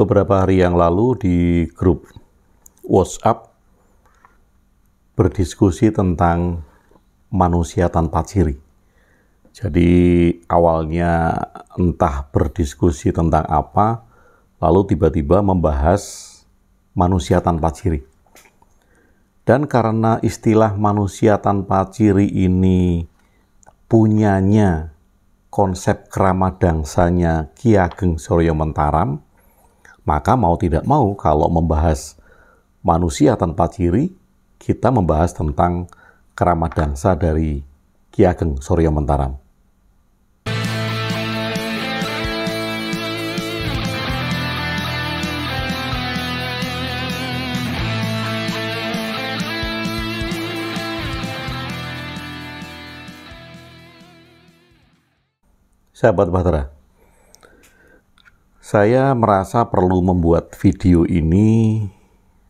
beberapa hari yang lalu di grup WhatsApp berdiskusi tentang manusia tanpa ciri. Jadi awalnya entah berdiskusi tentang apa, lalu tiba-tiba membahas manusia tanpa ciri. Dan karena istilah manusia tanpa ciri ini punyanya konsep keramadangsanya dangsanya Ki Ageng Soryo Mentaram, maka mau tidak mau kalau membahas manusia tanpa ciri, kita membahas tentang keramat dansa dari Ki Ageng Surya Mentaram. Sahabat Bahtera, saya merasa perlu membuat video ini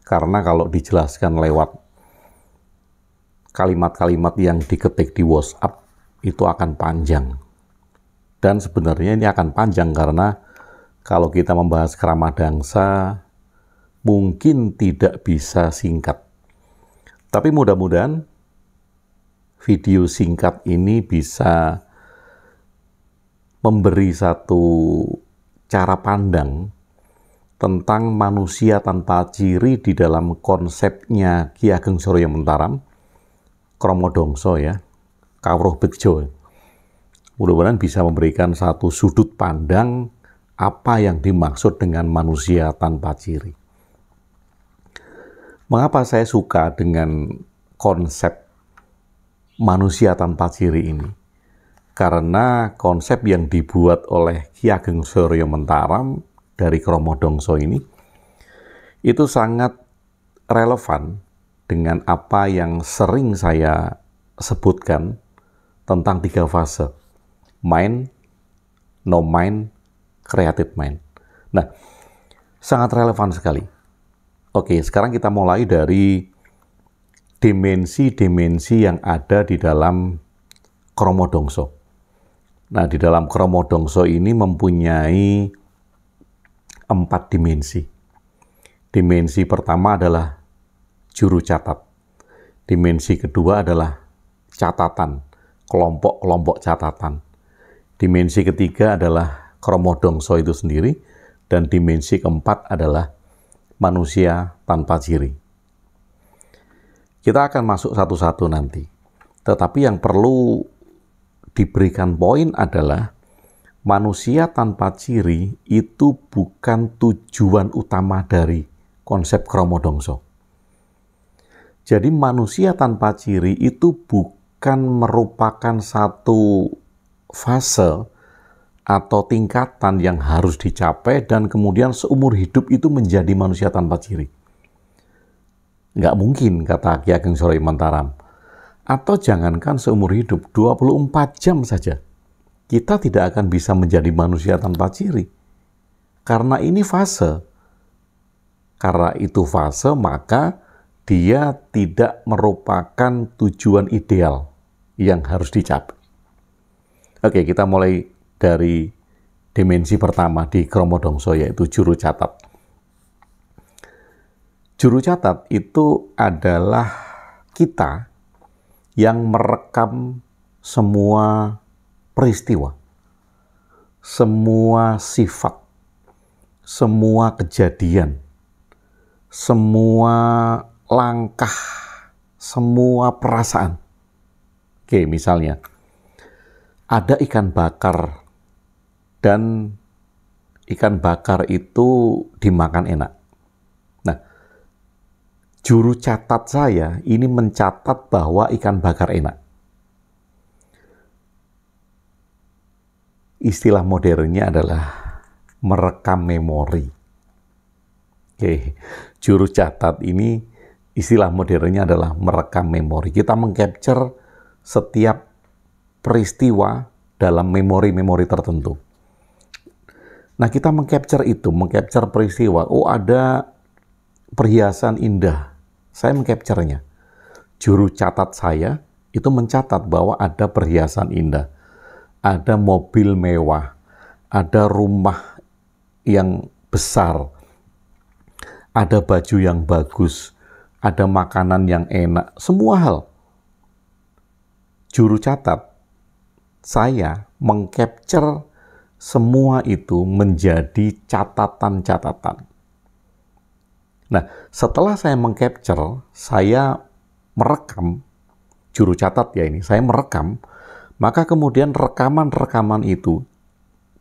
karena kalau dijelaskan lewat kalimat-kalimat yang diketik di WhatsApp itu akan panjang. Dan sebenarnya ini akan panjang karena kalau kita membahas dangsa mungkin tidak bisa singkat. Tapi mudah-mudahan video singkat ini bisa memberi satu cara pandang tentang manusia tanpa ciri di dalam konsepnya Ki Ageng Surya Mentaram, Kromodongso ya, Kawruh Bejo. Mudah-mudahan bisa memberikan satu sudut pandang apa yang dimaksud dengan manusia tanpa ciri. Mengapa saya suka dengan konsep manusia tanpa ciri ini? karena konsep yang dibuat oleh Ki Ageng Suryo Mentaram dari Kromo Dongso ini itu sangat relevan dengan apa yang sering saya sebutkan tentang tiga fase mind, no mind, creative mind. Nah, sangat relevan sekali. Oke, sekarang kita mulai dari dimensi-dimensi yang ada di dalam kromodongso. Nah, di dalam kromodongso ini mempunyai empat dimensi. Dimensi pertama adalah juru catat. Dimensi kedua adalah catatan, kelompok-kelompok catatan. Dimensi ketiga adalah kromodongso itu sendiri, dan dimensi keempat adalah manusia tanpa ciri. Kita akan masuk satu-satu nanti. Tetapi yang perlu diberikan poin adalah manusia tanpa ciri itu bukan tujuan utama dari konsep kromodongso. Jadi manusia tanpa ciri itu bukan merupakan satu fase atau tingkatan yang harus dicapai dan kemudian seumur hidup itu menjadi manusia tanpa ciri. Nggak mungkin, kata Ki Ageng Sore atau jangankan seumur hidup, 24 jam saja. Kita tidak akan bisa menjadi manusia tanpa ciri. Karena ini fase. Karena itu fase, maka dia tidak merupakan tujuan ideal yang harus dicapai. Oke, kita mulai dari dimensi pertama di kromodongso yaitu juru catat. Juru catat itu adalah kita yang merekam semua peristiwa, semua sifat, semua kejadian, semua langkah, semua perasaan. Oke, misalnya ada ikan bakar dan ikan bakar itu dimakan enak juru catat saya ini mencatat bahwa ikan bakar enak. Istilah modernnya adalah merekam memori. Oke, juru catat ini istilah modernnya adalah merekam memori. Kita mengcapture setiap peristiwa dalam memori-memori tertentu. Nah, kita mengcapture itu, mengcapture peristiwa. Oh, ada perhiasan indah saya mengcapture-nya. Juru catat saya itu mencatat bahwa ada perhiasan indah, ada mobil mewah, ada rumah yang besar, ada baju yang bagus, ada makanan yang enak, semua hal. Juru catat, saya mengcapture semua itu menjadi catatan-catatan. Nah, setelah saya mengcapture, saya merekam, juru catat ya ini, saya merekam, maka kemudian rekaman-rekaman itu,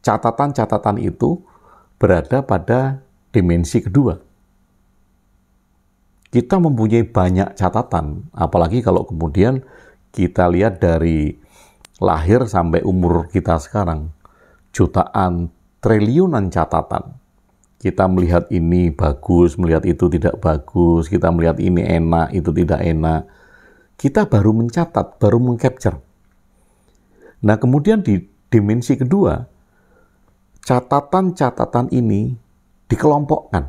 catatan-catatan itu berada pada dimensi kedua. Kita mempunyai banyak catatan, apalagi kalau kemudian kita lihat dari lahir sampai umur kita sekarang, jutaan, triliunan catatan kita melihat ini bagus, melihat itu tidak bagus, kita melihat ini enak, itu tidak enak. Kita baru mencatat, baru mengcapture. Nah, kemudian di dimensi kedua, catatan-catatan ini dikelompokkan.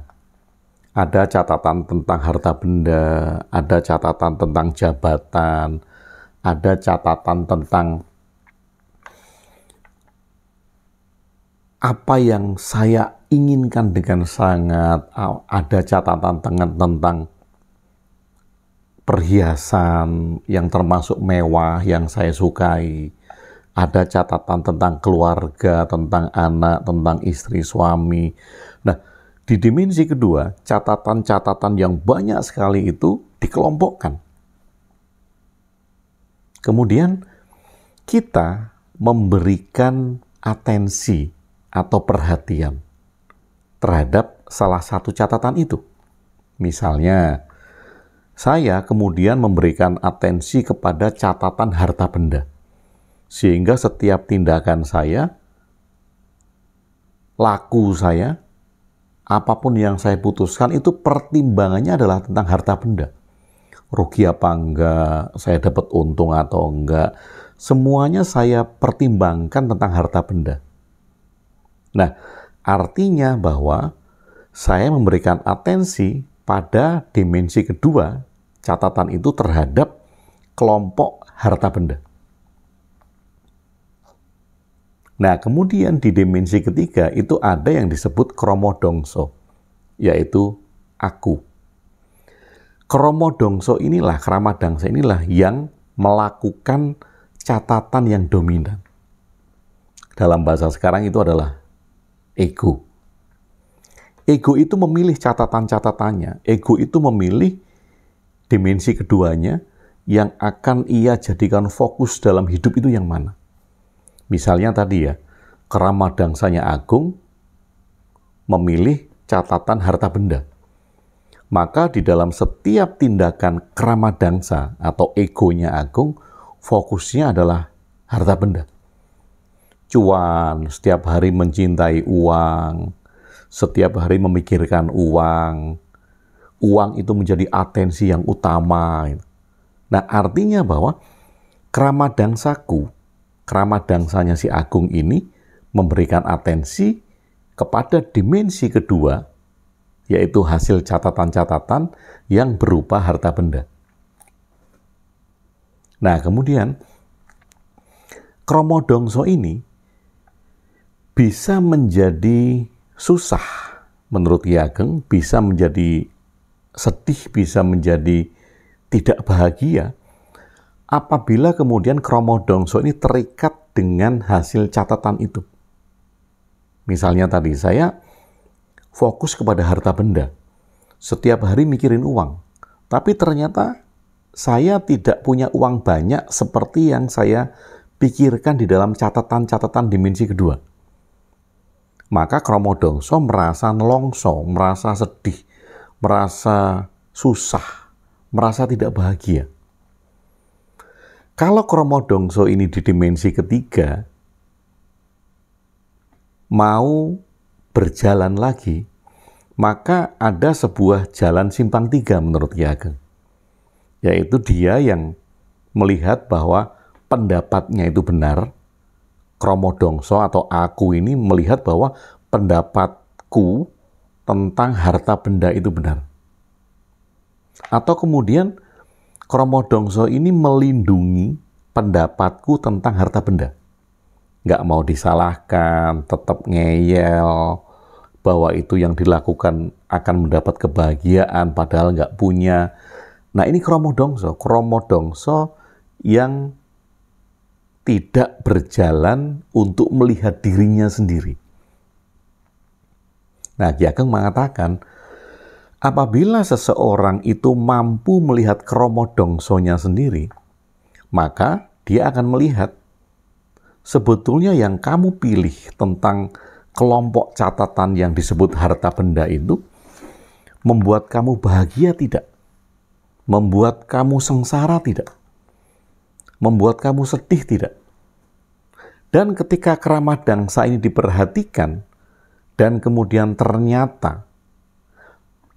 Ada catatan tentang harta benda, ada catatan tentang jabatan, ada catatan tentang apa yang saya inginkan dengan sangat uh, ada catatan tangan tentang perhiasan yang termasuk mewah yang saya sukai. Ada catatan tentang keluarga, tentang anak, tentang istri, suami. Nah, di dimensi kedua, catatan-catatan yang banyak sekali itu dikelompokkan. Kemudian kita memberikan atensi atau perhatian terhadap salah satu catatan itu. Misalnya, saya kemudian memberikan atensi kepada catatan harta benda, sehingga setiap tindakan saya, laku saya, apapun yang saya putuskan itu pertimbangannya adalah tentang harta benda. Rugi apa enggak, saya dapat untung atau enggak, semuanya saya pertimbangkan tentang harta benda. Nah, Artinya bahwa saya memberikan atensi pada dimensi kedua catatan itu terhadap kelompok harta benda. Nah, kemudian di dimensi ketiga itu ada yang disebut kromodongso, yaitu aku. Kromodongso inilah, kramadangsa inilah yang melakukan catatan yang dominan. Dalam bahasa sekarang itu adalah ego. Ego itu memilih catatan-catatannya. Ego itu memilih dimensi keduanya yang akan ia jadikan fokus dalam hidup itu yang mana. Misalnya tadi ya, keramadangsanya agung memilih catatan harta benda. Maka di dalam setiap tindakan keramadangsa atau egonya agung, fokusnya adalah harta benda cuan, setiap hari mencintai uang, setiap hari memikirkan uang. Uang itu menjadi atensi yang utama. Nah, artinya bahwa kramadang saku, kramadangsanya si Agung ini memberikan atensi kepada dimensi kedua, yaitu hasil catatan-catatan yang berupa harta benda. Nah, kemudian kromodongso ini bisa menjadi susah menurut Ki Ageng, bisa menjadi sedih, bisa menjadi tidak bahagia apabila kemudian kromo dongso ini terikat dengan hasil catatan itu. Misalnya tadi saya fokus kepada harta benda. Setiap hari mikirin uang. Tapi ternyata saya tidak punya uang banyak seperti yang saya pikirkan di dalam catatan-catatan dimensi kedua maka Kromodongso merasa nelongso, merasa sedih, merasa susah, merasa tidak bahagia. Kalau Kromodongso ini di dimensi ketiga, mau berjalan lagi, maka ada sebuah jalan simpang tiga menurut Ki Yaitu dia yang melihat bahwa pendapatnya itu benar, Kromodongso atau aku ini melihat bahwa pendapatku tentang harta benda itu benar. Atau kemudian Kromodongso ini melindungi pendapatku tentang harta benda. Nggak mau disalahkan, tetap ngeyel, bahwa itu yang dilakukan akan mendapat kebahagiaan padahal nggak punya. Nah ini kromodongso, kromodongso yang tidak berjalan untuk melihat dirinya sendiri. Nah, Ki Ageng mengatakan, apabila seseorang itu mampu melihat kromo sendiri, maka dia akan melihat sebetulnya yang kamu pilih tentang kelompok catatan yang disebut harta benda itu membuat kamu bahagia tidak? Membuat kamu sengsara tidak? Membuat kamu sedih tidak? Dan ketika keramat dangsa ini diperhatikan, dan kemudian ternyata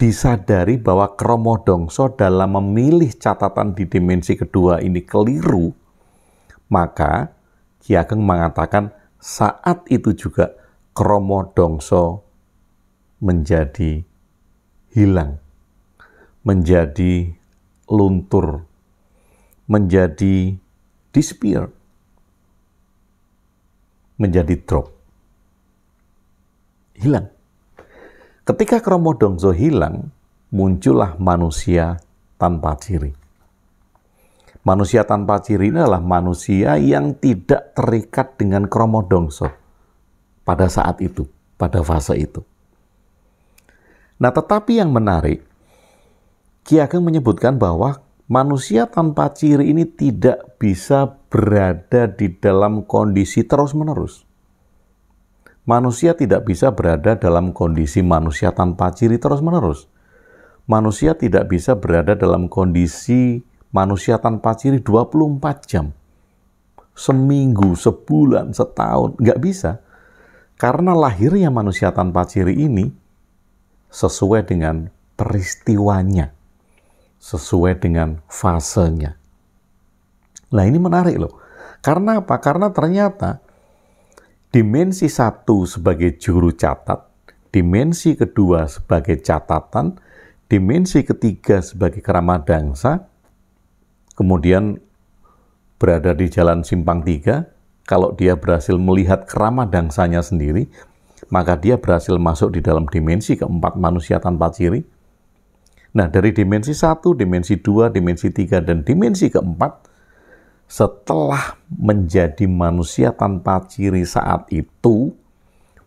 disadari bahwa kromodongso dalam memilih catatan di dimensi kedua ini keliru, maka Ki Ageng mengatakan saat itu juga kromodongso menjadi hilang, menjadi luntur, menjadi disappear menjadi drop. Hilang. Ketika kromo hilang, muncullah manusia tanpa ciri. Manusia tanpa ciri ini adalah manusia yang tidak terikat dengan kromodongso pada saat itu, pada fase itu. Nah tetapi yang menarik, Ki Ageng menyebutkan bahwa manusia tanpa ciri ini tidak bisa berada di dalam kondisi terus-menerus. Manusia tidak bisa berada dalam kondisi manusia tanpa ciri terus-menerus. Manusia tidak bisa berada dalam kondisi manusia tanpa ciri 24 jam. Seminggu, sebulan, setahun, nggak bisa. Karena lahirnya manusia tanpa ciri ini sesuai dengan peristiwanya, sesuai dengan fasenya. Nah ini menarik loh. Karena apa? Karena ternyata dimensi satu sebagai juru catat, dimensi kedua sebagai catatan, dimensi ketiga sebagai keramadangsa, kemudian berada di jalan simpang tiga, kalau dia berhasil melihat keramadangsanya sendiri, maka dia berhasil masuk di dalam dimensi keempat manusia tanpa ciri. Nah, dari dimensi satu, dimensi dua, dimensi tiga, dan dimensi keempat, setelah menjadi manusia tanpa ciri saat itu,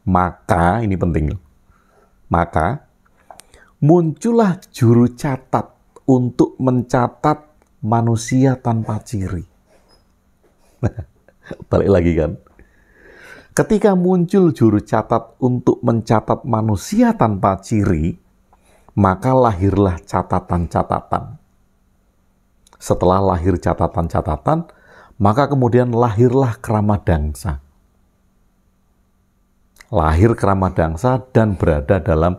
maka ini penting. Maka muncullah juru catat untuk mencatat manusia tanpa ciri. Balik lagi kan. Ketika muncul juru catat untuk mencatat manusia tanpa ciri, maka lahirlah catatan-catatan. Setelah lahir catatan-catatan, maka kemudian lahirlah keramadangsa Lahir keramadangsa dan berada dalam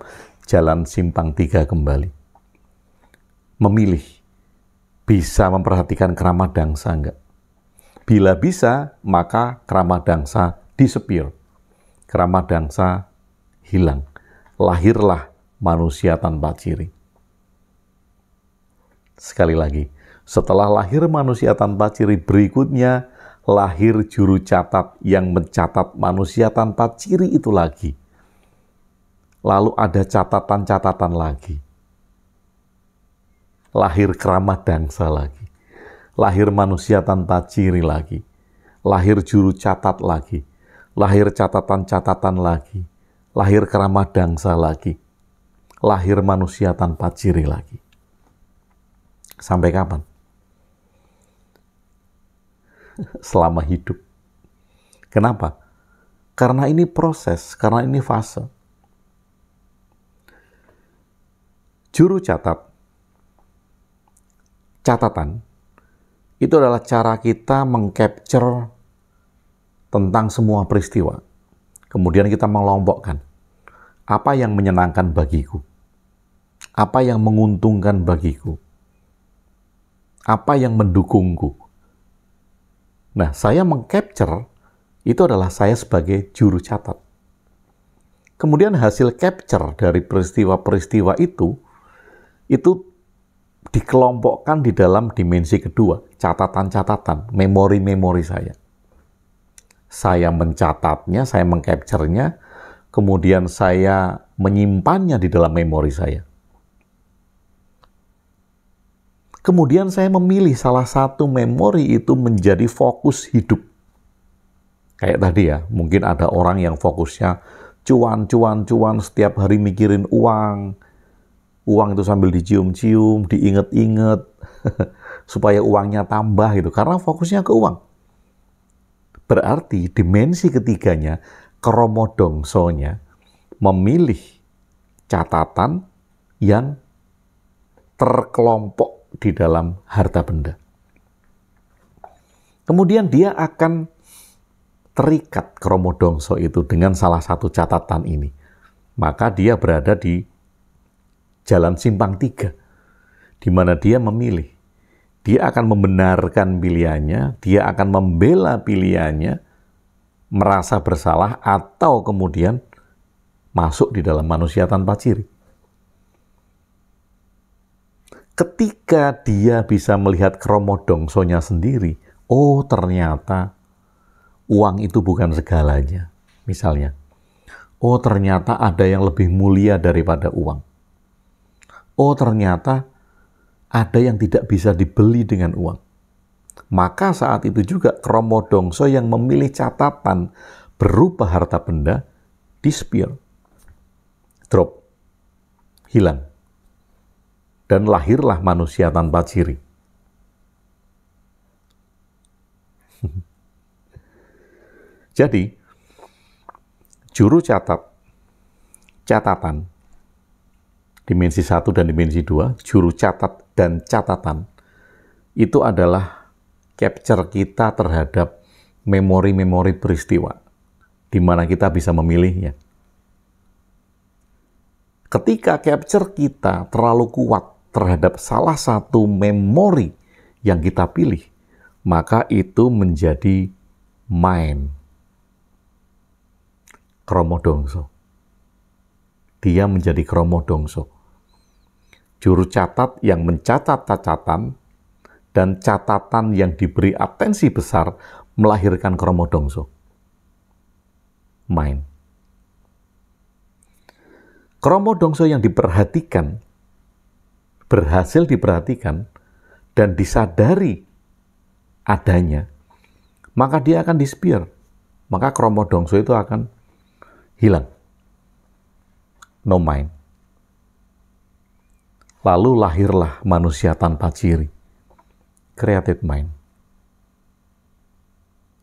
jalan simpang tiga kembali. Memilih. Bisa memperhatikan keramadangsa enggak? Bila bisa, maka keramadangsa disepir. keramadangsa hilang. Lahirlah manusia tanpa ciri. Sekali lagi, setelah lahir manusia tanpa ciri berikutnya, lahir juru catat yang mencatat manusia tanpa ciri itu lagi. Lalu ada catatan-catatan lagi. Lahir keramat dangsa lagi. Lahir manusia tanpa ciri lagi. Lahir juru catat lagi. Lahir catatan-catatan lagi. Lahir keramat dangsa lagi. Lahir manusia tanpa ciri lagi. Sampai kapan? selama hidup. Kenapa? Karena ini proses, karena ini fase. Juru catat, catatan, itu adalah cara kita mengcapture tentang semua peristiwa. Kemudian kita mengelompokkan apa yang menyenangkan bagiku, apa yang menguntungkan bagiku, apa yang mendukungku, Nah, saya mengcapture itu adalah saya sebagai juru catat. Kemudian hasil capture dari peristiwa-peristiwa itu itu dikelompokkan di dalam dimensi kedua, catatan-catatan, memori-memori saya. Saya mencatatnya, saya mengcapture-nya, kemudian saya menyimpannya di dalam memori saya. Kemudian saya memilih salah satu memori itu menjadi fokus hidup. Kayak tadi ya, mungkin ada orang yang fokusnya cuan, cuan, cuan, setiap hari mikirin uang. Uang itu sambil dicium-cium, diinget-inget, supaya uangnya tambah gitu, karena fokusnya ke uang. Berarti dimensi ketiganya, kromodongsonya, memilih catatan yang terkelompok di dalam harta benda. Kemudian dia akan terikat kromodongso itu dengan salah satu catatan ini. Maka dia berada di jalan simpang tiga, di mana dia memilih. Dia akan membenarkan pilihannya, dia akan membela pilihannya, merasa bersalah atau kemudian masuk di dalam manusia tanpa ciri ketika dia bisa melihat kromodongsonya sendiri, oh ternyata uang itu bukan segalanya. Misalnya, oh ternyata ada yang lebih mulia daripada uang. Oh ternyata ada yang tidak bisa dibeli dengan uang. Maka saat itu juga kromodongso yang memilih catatan berupa harta benda disappear, drop, hilang dan lahirlah manusia tanpa ciri. Jadi, juru catat, catatan, dimensi satu dan dimensi dua, juru catat dan catatan, itu adalah capture kita terhadap memori-memori peristiwa, di mana kita bisa memilihnya. Ketika capture kita terlalu kuat, terhadap salah satu memori yang kita pilih, maka itu menjadi mind. Kromodongso. Dia menjadi kromodongso. Juru catat yang mencatat catatan dan catatan yang diberi atensi besar melahirkan kromodongso. Mind. Kromodongso yang diperhatikan berhasil diperhatikan dan disadari adanya, maka dia akan disappear. Maka kromodongso itu akan hilang. No mind. Lalu lahirlah manusia tanpa ciri. Created mind.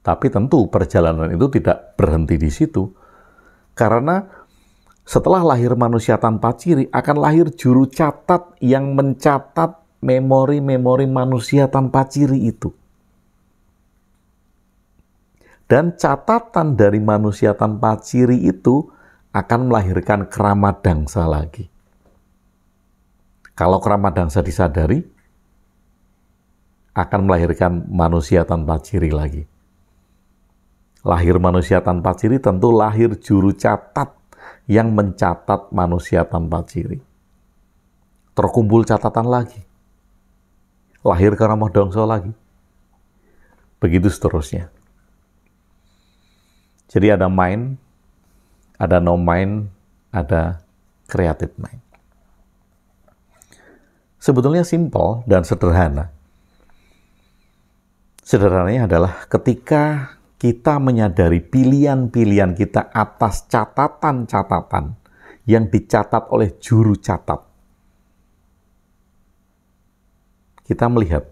Tapi tentu perjalanan itu tidak berhenti di situ. Karena setelah lahir manusia tanpa ciri, akan lahir juru catat yang mencatat memori-memori manusia tanpa ciri itu. Dan catatan dari manusia tanpa ciri itu akan melahirkan keramat dangsa lagi. Kalau keramat dangsa disadari, akan melahirkan manusia tanpa ciri lagi. Lahir manusia tanpa ciri tentu lahir juru catat yang mencatat manusia tanpa ciri. Terkumpul catatan lagi. Lahir karena mau dongso lagi. Begitu seterusnya. Jadi ada mind, ada no mind, ada creative mind. Sebetulnya simple dan sederhana. Sederhananya adalah ketika kita menyadari pilihan-pilihan kita atas catatan-catatan yang dicatat oleh juru catat. Kita melihat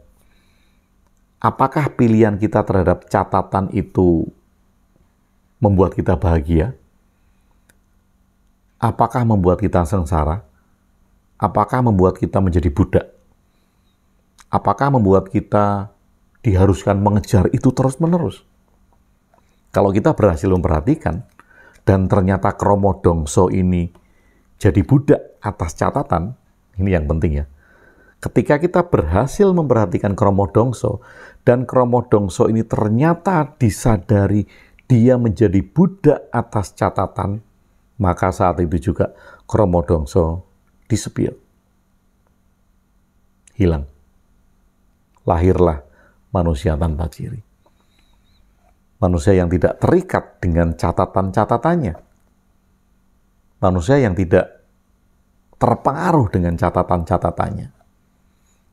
apakah pilihan kita terhadap catatan itu membuat kita bahagia? Apakah membuat kita sengsara? Apakah membuat kita menjadi budak? Apakah membuat kita diharuskan mengejar itu terus-menerus? Kalau kita berhasil memperhatikan, dan ternyata kromodongso ini jadi budak atas catatan, ini yang penting ya. Ketika kita berhasil memperhatikan kromodongso, dan kromodongso ini ternyata disadari dia menjadi budak atas catatan, maka saat itu juga kromodongso disepil. Hilang. Lahirlah manusia tanpa ciri. Manusia yang tidak terikat dengan catatan-catatannya. Manusia yang tidak terpengaruh dengan catatan-catatannya.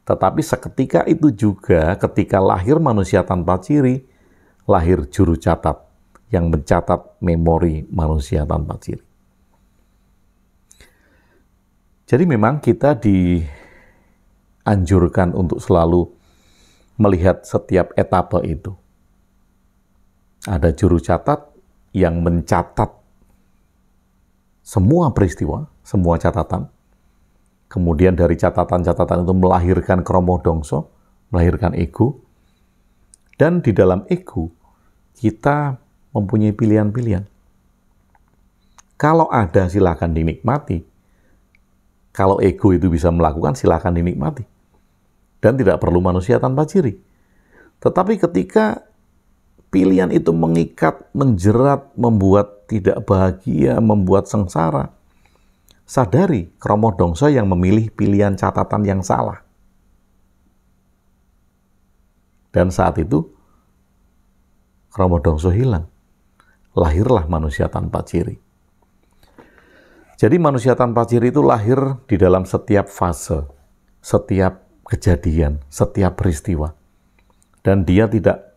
Tetapi seketika itu juga ketika lahir manusia tanpa ciri, lahir juru catat yang mencatat memori manusia tanpa ciri. Jadi memang kita dianjurkan untuk selalu melihat setiap etapa itu. Ada juru catat yang mencatat semua peristiwa, semua catatan. Kemudian dari catatan-catatan itu melahirkan kromo dongso, melahirkan ego. Dan di dalam ego, kita mempunyai pilihan-pilihan. Kalau ada, silahkan dinikmati. Kalau ego itu bisa melakukan, silahkan dinikmati. Dan tidak perlu manusia tanpa ciri. Tetapi ketika Pilihan itu mengikat, menjerat, membuat tidak bahagia, membuat sengsara. Sadari kromo dongso yang memilih pilihan catatan yang salah. Dan saat itu, kromo dongso hilang. Lahirlah manusia tanpa ciri. Jadi manusia tanpa ciri itu lahir di dalam setiap fase, setiap kejadian, setiap peristiwa. Dan dia tidak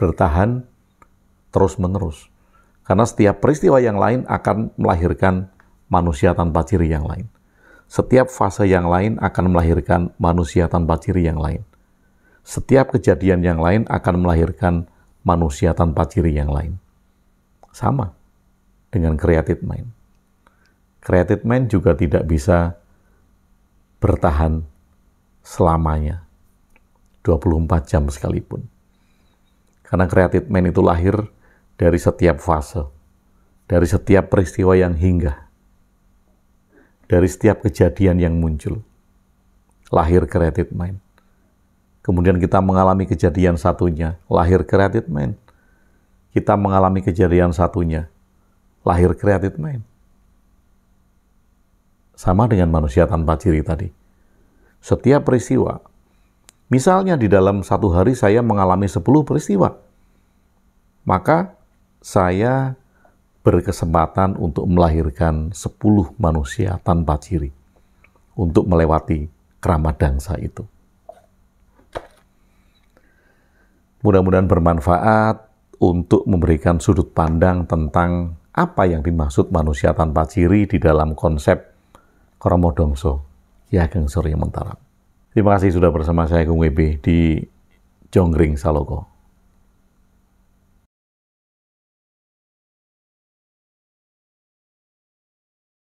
bertahan terus-menerus. Karena setiap peristiwa yang lain akan melahirkan manusia tanpa ciri yang lain. Setiap fase yang lain akan melahirkan manusia tanpa ciri yang lain. Setiap kejadian yang lain akan melahirkan manusia tanpa ciri yang lain. Sama dengan created mind. Created mind juga tidak bisa bertahan selamanya. 24 jam sekalipun. Karena kreatif man itu lahir dari setiap fase, dari setiap peristiwa yang hingga, dari setiap kejadian yang muncul. Lahir kreatif man. Kemudian kita mengalami kejadian satunya, lahir kreatif man. Kita mengalami kejadian satunya, lahir kreatif man. Sama dengan manusia tanpa ciri tadi. Setiap peristiwa Misalnya di dalam satu hari saya mengalami 10 peristiwa, maka saya berkesempatan untuk melahirkan 10 manusia tanpa ciri untuk melewati keramat dangsa itu. Mudah-mudahan bermanfaat untuk memberikan sudut pandang tentang apa yang dimaksud manusia tanpa ciri di dalam konsep Kromodongso, Yageng Surya Mentarap. Terima kasih sudah bersama saya Gung WB di Jonggring Saloko.